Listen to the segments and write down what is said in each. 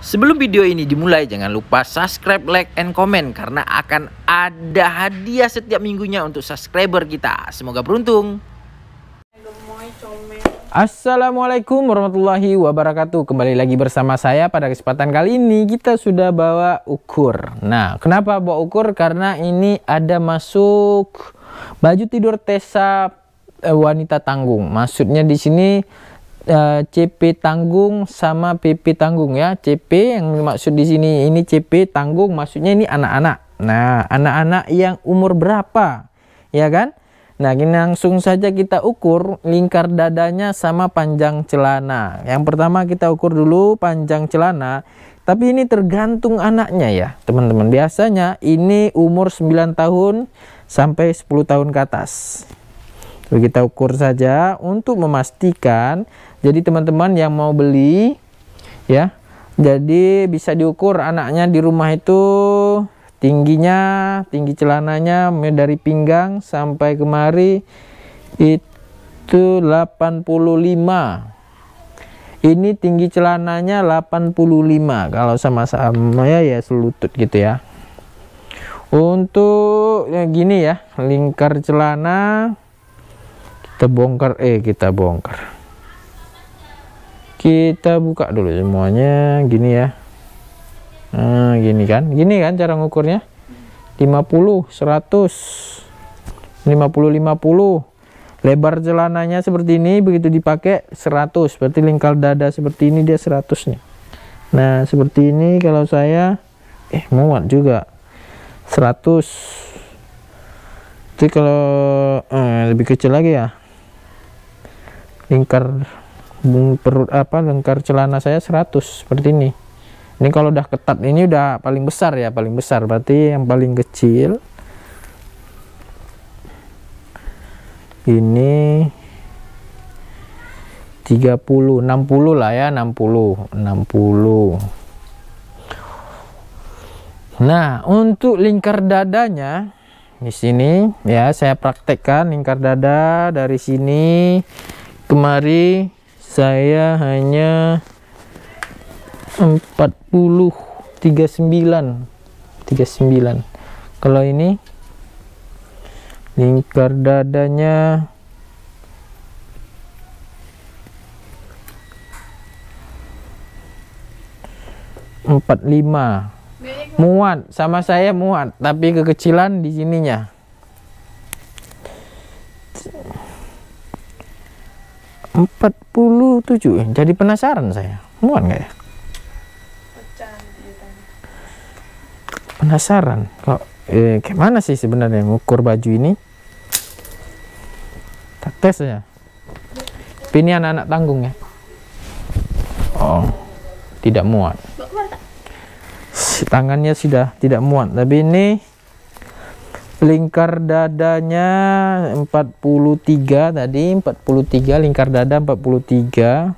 Sebelum video ini dimulai, jangan lupa subscribe, like, and comment karena akan ada hadiah setiap minggunya untuk subscriber kita. Semoga beruntung. Assalamualaikum warahmatullahi wabarakatuh. Kembali lagi bersama saya pada kesempatan kali ini kita sudah bawa ukur. Nah, kenapa bawa ukur? Karena ini ada masuk baju tidur Tesa eh, wanita tanggung. Maksudnya di sini uh, eh, CP tanggung sama PP tanggung ya. CP yang maksud di sini ini CP tanggung maksudnya ini anak-anak. Nah, anak-anak yang umur berapa? Ya kan? Nah, ini langsung saja kita ukur lingkar dadanya sama panjang celana. Yang pertama kita ukur dulu panjang celana. Tapi ini tergantung anaknya ya, teman-teman. Biasanya ini umur 9 tahun sampai 10 tahun ke atas kita ukur saja untuk memastikan jadi teman-teman yang mau beli ya jadi bisa diukur anaknya di rumah itu tingginya tinggi celananya dari pinggang sampai kemari itu 85 ini tinggi celananya 85 kalau sama-sama ya ya selutut gitu ya untuk ya gini ya lingkar celana kita bongkar eh kita bongkar kita buka dulu semuanya gini ya nah, gini kan gini kan cara ngukurnya 50 100 50 50 lebar celananya seperti ini begitu dipakai 100 berarti lingkar dada seperti ini dia 100 nih nah seperti ini kalau saya eh muat juga 100 itu kalau eh, lebih kecil lagi ya lingkar perut apa lingkar celana saya 100 seperti ini ini kalau udah ketat ini udah paling besar ya paling besar berarti yang paling kecil ini 30 60 lah ya 60 60 nah untuk lingkar dadanya di sini ya saya praktekkan lingkar dada dari sini kemari saya hanya 40 39 39 kalau ini lingkar dadanya empat lima muat sama saya muat tapi kekecilan di sininya 47 jadi penasaran saya muat nggak ya penasaran kok eh, gimana sih sebenarnya ngukur baju ini tak tes ya ini anak-anak tanggung ya oh tidak muat tangannya sudah tidak muat tapi ini lingkar dadanya 43 tadi 43 lingkar dada 43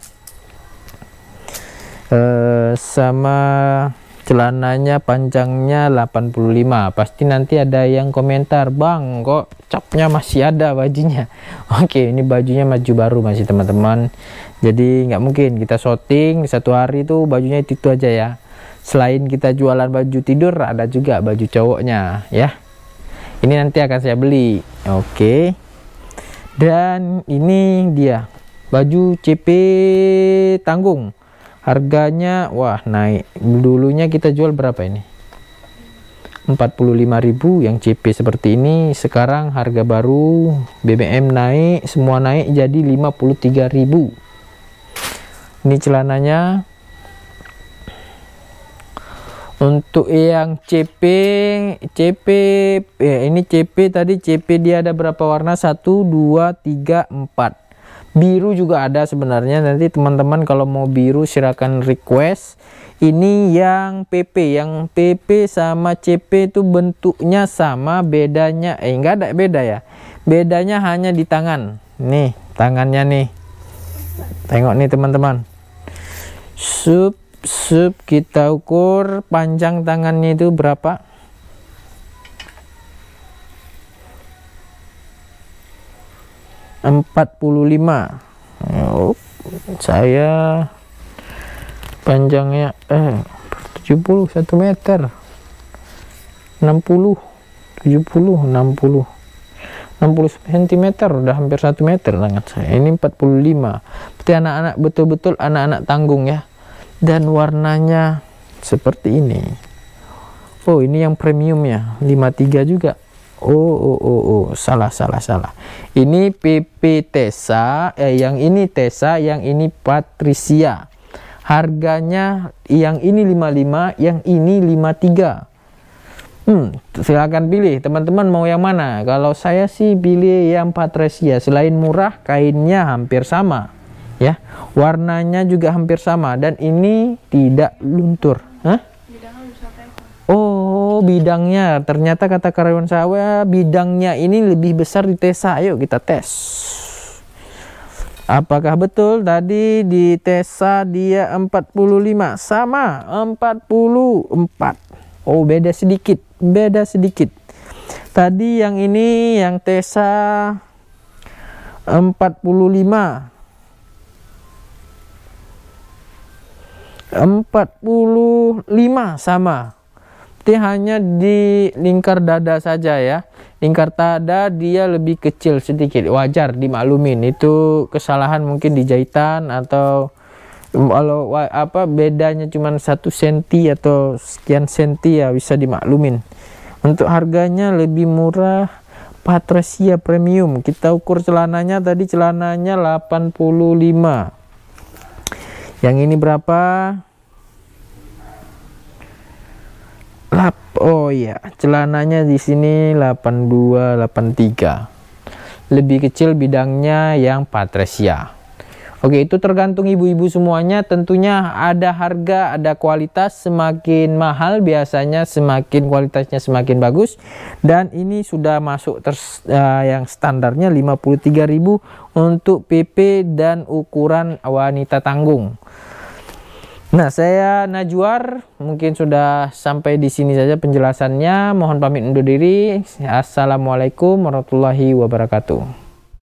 eh, sama celananya panjangnya 85 pasti nanti ada yang komentar bang kok capnya masih ada bajunya oke ini bajunya maju baru masih teman-teman jadi nggak mungkin kita shooting satu hari itu bajunya itu aja ya selain kita jualan baju tidur ada juga baju cowoknya ya ini nanti akan saya beli oke okay. dan ini dia baju CP tanggung harganya wah naik dulunya kita jual berapa ini 45.000 yang CP seperti ini sekarang harga baru BBM naik semua naik jadi 53.000 ini celananya untuk yang CP CP ya ini CP tadi CP dia ada berapa warna Satu, dua, tiga, empat. biru juga ada sebenarnya nanti teman-teman kalau mau biru silahkan request ini yang PP yang PP sama CP itu bentuknya sama bedanya eh enggak ada beda ya bedanya hanya di tangan nih tangannya nih tengok nih teman-teman sup sub kita ukur panjang tangannya itu berapa empat puluh lima oh, saya panjangnya eh tujuh puluh satu meter enam puluh, tujuh puluh, enam puluh, 60 cm udah hampir 1 meter tangan saya ini 45 berarti anak-anak betul-betul anak-anak tanggung ya dan warnanya seperti ini oh ini yang premium ya 53 juga oh oh oh oh salah salah salah ini PP Tesa eh yang ini Tesa yang ini Patricia harganya yang ini 55 yang ini 53 Hmm, silakan pilih teman-teman mau yang mana kalau saya sih pilih yang Patricia selain murah kainnya hampir sama ya warnanya juga hampir sama dan ini tidak luntur Hah? Oh bidangnya ternyata kata karyawan saya bidangnya ini lebih besar di TESA ayo kita tes Apakah betul tadi di TESA dia 45 sama 44 Oh beda sedikit beda sedikit Tadi yang ini yang TESA 45 45 sama berarti hanya di lingkar dada saja ya lingkar dada dia lebih kecil sedikit wajar dimaklumin itu kesalahan mungkin di jahitan atau kalau apa bedanya cuma satu senti atau sekian senti ya bisa dimaklumin untuk harganya lebih murah Patricia Premium kita ukur celananya tadi celananya 85 yang ini berapa lap oh iya celananya di sini 8283. tiga. lebih kecil bidangnya yang patresia Oke, itu tergantung ibu-ibu semuanya. Tentunya ada harga, ada kualitas. Semakin mahal biasanya semakin kualitasnya semakin bagus. Dan ini sudah masuk ters, uh, eh, yang standarnya 53.000 untuk PP dan ukuran wanita tanggung. Nah, saya Najwar, mungkin sudah sampai di sini saja penjelasannya. Mohon pamit undur diri. Assalamualaikum warahmatullahi wabarakatuh.